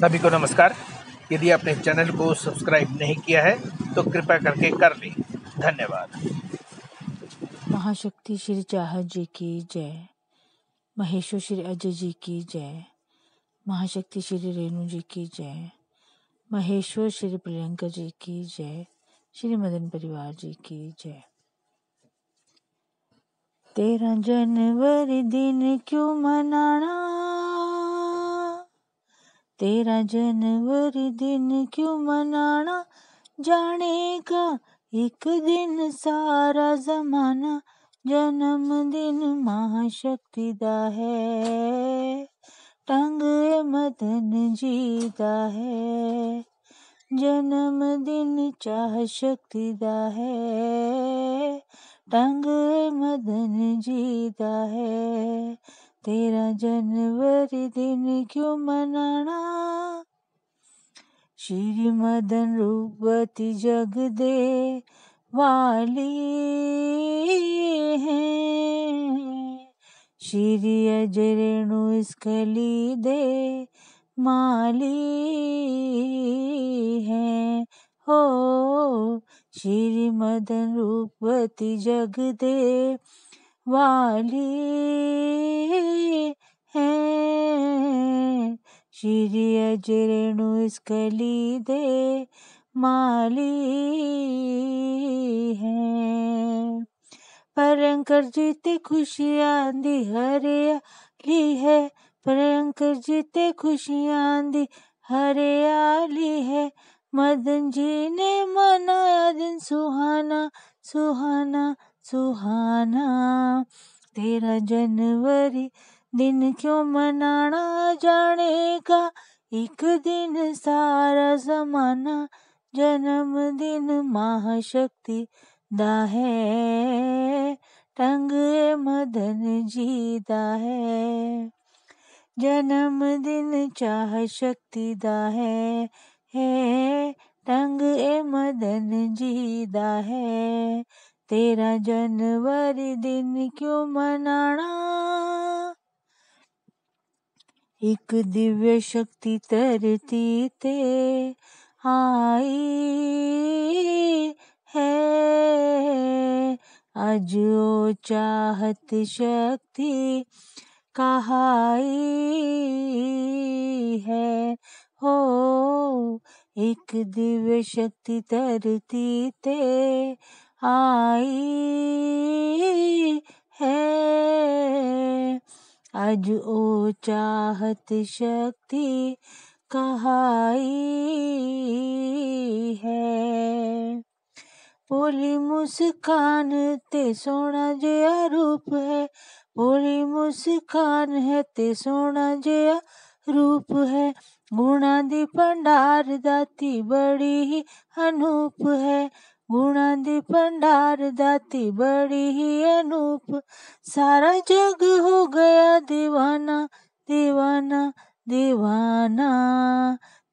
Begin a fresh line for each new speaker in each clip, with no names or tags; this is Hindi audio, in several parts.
सभी को नमस्कार यदि आपने चैनल को सब्सक्राइब नहीं किया है तो कृपया करके कर लें धन्यवाद महाशक्ति श्री चाह जी की जय महेश्वर श्री अजय जी की जय महाशक्ति श्री रेणु जी की जय महेश्वर श्री प्रियंका जी की जय श्री मदन परिवार जी की जय तेरा जनवरी दिन क्यों मनाना तेरा जनवरी दिन क्यों मनाना जानेगा एक दिन सारा जमाना जन्मदिन महाशक्ति दा है टंग मदन जी दा है जन्मदिन चाह शक्ति दा है टंग मदन जी दा है तेरा जनवरी दिन क्यों मनाना श्री मदन रूपवती जग दे वाली हैं श्री अजय रेणु दे माली हैं हो श्री मदन रूपवती जग दे वाले हैं श्री अजरेणु स्कली दे माली हैं परंकर ते खुशियाँ दी ली है परंकर ते खुशियाँ दी आली है मदन जी ने मनाया दिन सुहाना सुहाना सुहाना तेरा जनवरी दिन क्यों मनाना जाने का एक दिन सारा जमाना जन्मदिन महाशक्ति दा है टंग मदन जी दा है जन्मदिन चाह शक्ति दा है है टंग ए मदन जी दा है तेरा जनवरी दिन क्यों मनाना एक दिव्य शक्ति तरती ते आई है आज ओ चाहत शक्ति कहाई है हो एक दिव्य शक्ति तरती ते आई है आज ओ चाहत शक्ति कहाई है भोली मुस्कान ते सोना जया रूप है भोली मुस्कान है ते सोना जया रूप है गुणा दी भंडार दाती बड़ी ही अनूप है गुणा दी भंडार दाती बड़ी ही अनूप सारा जग हो गया दीवाना दीवाना दीवाना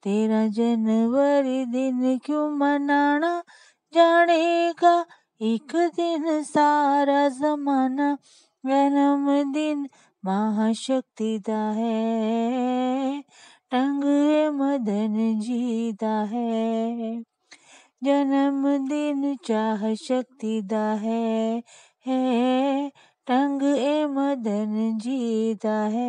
तेरा जनवरी दिन क्यों मनाना जानेगा एक दिन सारा जमाना जन्म दिन महाशक्ति दा है टंग मदन जीता है जन्मदिन चाह शक्ति दा है टंग ए मदन जीता है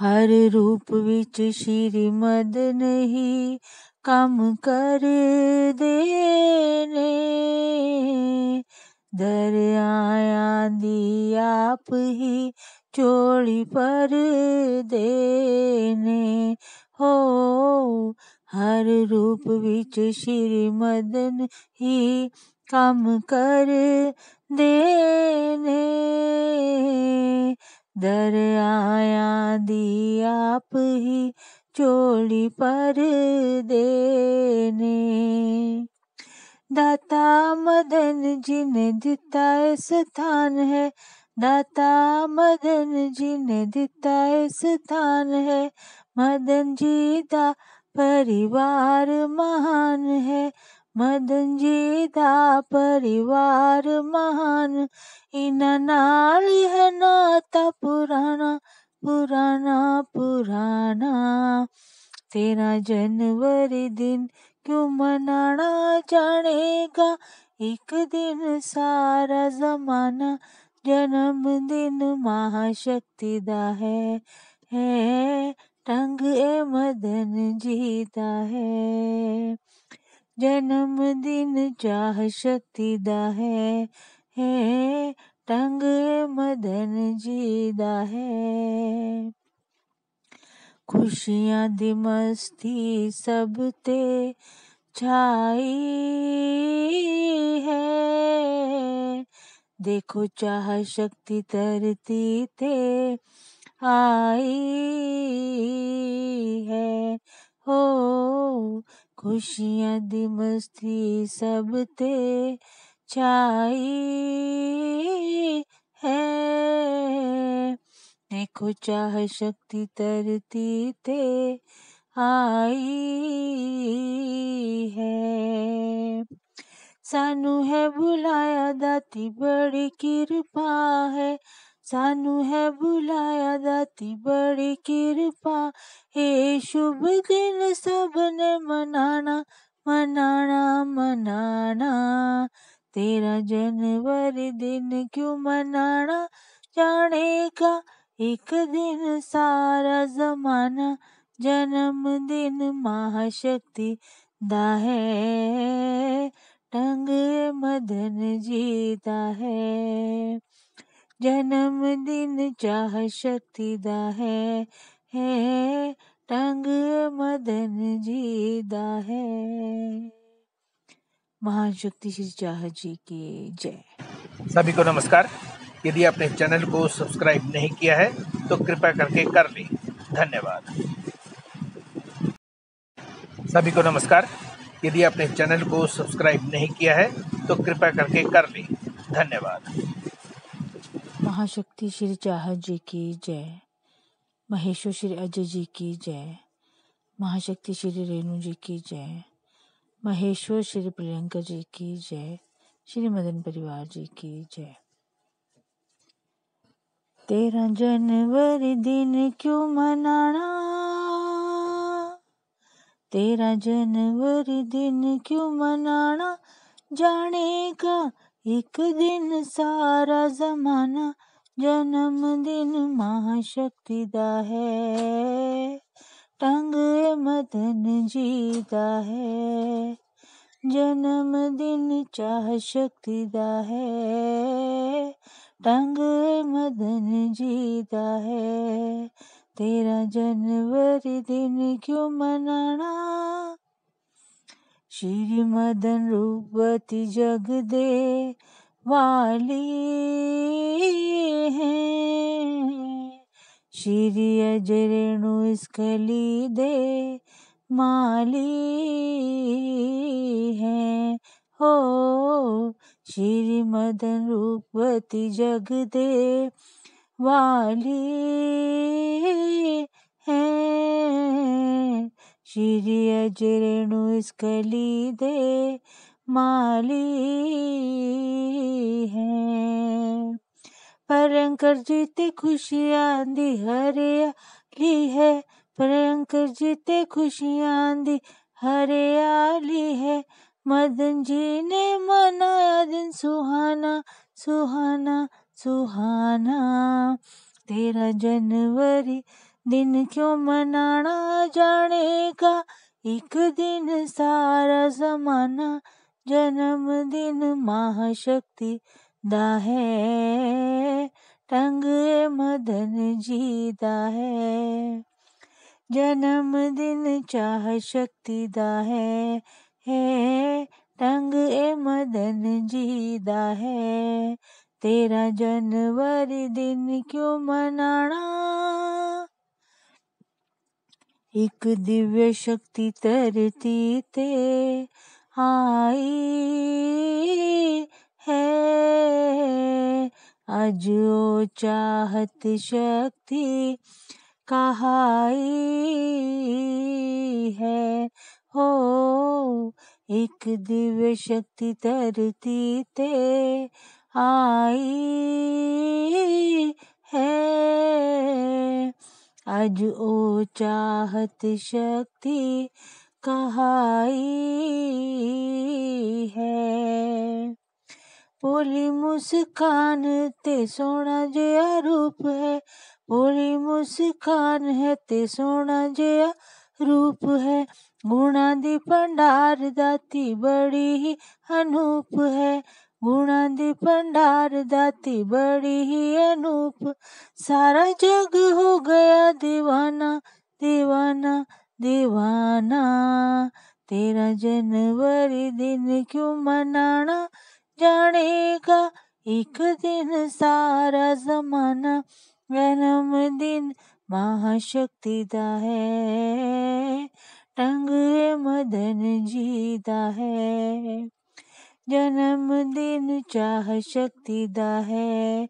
हर रूप विच श्री मदन ही कम कर देने दरियाया दी आप ही चोली पर देने हो हर रूप विच श्री मदन ही कम कर देने दर आया दी आप ही चोली पर देने दाता मदन जी ने दिता है स्थान है दाता मदन जी ने दिता है स्थान है मदन जी दा परिवार महान है मदन जी का परिवार महान इना नाल है नाता पुराना पुराना पुराना तेरा जनवरी दिन क्यों मनाना जानेगा एक दिन सारा जमाना जन्मदिन महाशक्ति दा है है रंग ए मदन जीता है जन्म दिन चाह शक्ति दा है हे रंग ए मदन जीता है खुशियां दी मस्ती सब ते छाई है देखो चाह शक्ति तरती ते आई है हो खुशियाँ दी मस्ती सब ते छाई है देखो चाह शक्ति तरती ते आई है सानू है बुलाया दाती बड़ी कृपा है सानू है बुलाया दाती बड़ी कृपा हे शुभ दिन सबने मनाना मनाना मनाना तेरा जनवरी दिन क्यों मनाना जाने का एक दिन सारा जमाना जन्मदिन महाशक्ति दा है टंग मदन जीता है जन्मदिन चाह शक्ति दा है है मदन जी दा है महान शक्ति श्री चाह जी की जय सभी को नमस्कार यदि आपने चैनल को सब्सक्राइब नहीं किया है तो कृपया करके कर लें धन्यवाद सभी को नमस्कार यदि आपने चैनल को सब्सक्राइब नहीं किया है तो कृपया करके कर लें धन्यवाद महाशक्ति श्री चाहत जी की जय महेश्वर श्री अजय जी की जय महाशक्ति श्री रेणु जी की जय महेश्वर श्री प्रियंका जी की जय श्री मदन परिवार जी की जय तेरा जनवरी दिन क्यों मनाना तेरह जनवरी दिन क्यों मनाना जाने का एक दिन सारा जमाना जन्मदिन महाशक्ति दा है टंग मदन जीता है जन्मदिन चाह शक्ति दा है टंग मदन जी है तेरा जनवरी दिन क्यों मनाना श्री मदन रूपवती जगदे वाली हैं श्री अजय रेणु दे माली हैं हो श्री मदन रूपवती जगदे वाली हैं स्खली दे माली है परंकर जीते खुशियाँ दी हरियाली है परंकर जीते खुशियाँ दी आली है मदन जी ने मनाया दिन सुहाना सुहाना सुहाना तेरह जनवरी दिन क्यों मनाना जाने का एक दिन सारा जमाना जन्मदिन महाशक्ति दा है टंग मदन जी दा है जन्मदिन चाह शक्ति दा है हे टंग ए मदन दा है तेरा जनवरी दिन क्यों मनाना एक दिव्य शक्ति तरती ते आई है अजो चाहत शक्ति कहाई है हो एक दिव्य शक्ति तरती ते आई है आज ओ चाहत शक्ति कहाई है बोली मुस्कान ते सोना जया रूप है बोली मुस्कान है ते सोना जया रूप है गुणा दी भंडार दाती बड़ी ही अनूप है गुणा दे भंडार दाती बड़ी ही अनूप सारा जग हो गया दीवाना दीवाना दीवाना तेरा जनवरी दिन क्यों मनाना जानेगा एक दिन सारा जमाना जन्म दिन महाशक्ति दा है टंग मदन जी दा है जन्मदिन चाह शक्ति दा है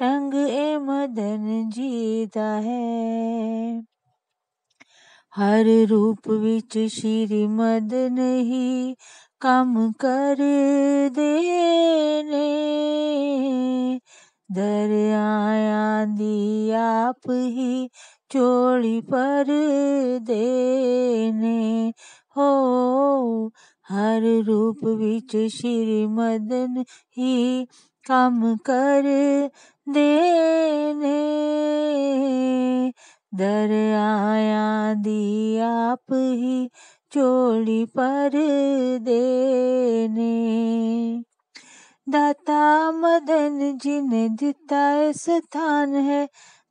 टंग ए मदन जीता है हर रूप विच श्री मदन ही कम कर देने दरिया दी आप ही चोली पर देने हो हर रूप विच श्री मदन ही कम कर देने दर आया दी आप ही चोली पर देने दाता मदन जी ने दिता है स्थान है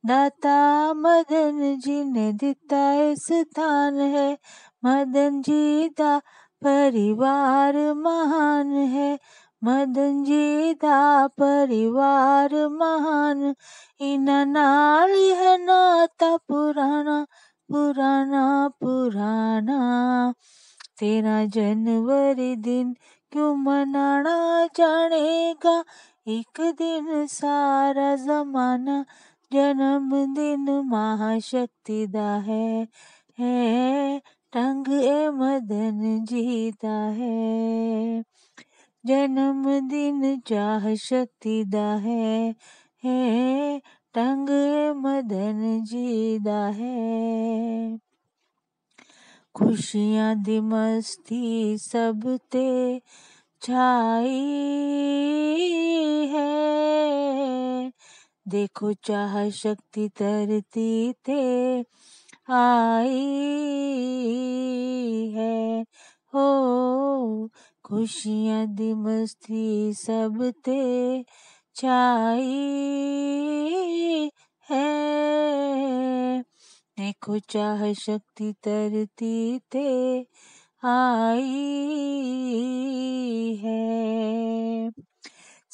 दाता मदन जी ने दिता है स्थान है मदन जी दा परिवार महान है मदन जी का परिवार महान इना नाल है नाता पुराना पुराना पुराना तेरा जनवरी दिन क्यों मनाना जानेगा एक दिन सारा जमाना जन्मदिन महाशक्ति दा है है रंग ए मदन जीता है जन्मदिन चाह शक्ति दा है हे रंग ए मदन जीता है खुशियां दी मस्ती सब ते छाई है देखो चाह शक्ति तरती ते आई है हो खुशियाँ दी मस्ती सब ते छाई है देखो चाह शक्ति तरती ते आई है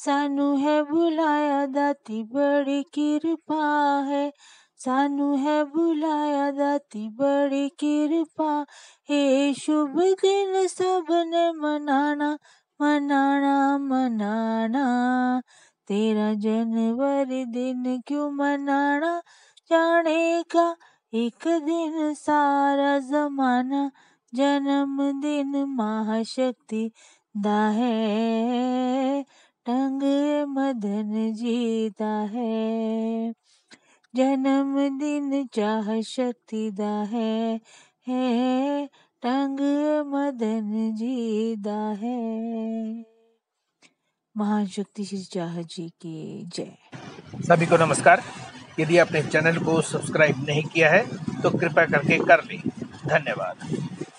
सानू है बुलाया दाती बड़ी कृपा है सानू है बुलाया दाती बड़ी कृपा हे शुभ दिन सबने मनाना मनाना मनाना तेरा जनवरी दिन क्यों मनाना जाने का एक दिन सारा जमाना जन्मदिन महाशक्ति दा है टंग मदन जीता है जन्मदिन चाह शक्ति दा है है मदन जी दा है महान शक्ति श्री चाह जी की जय सभी को नमस्कार यदि आपने चैनल को सब्सक्राइब नहीं किया है तो कृपया करके कर लें धन्यवाद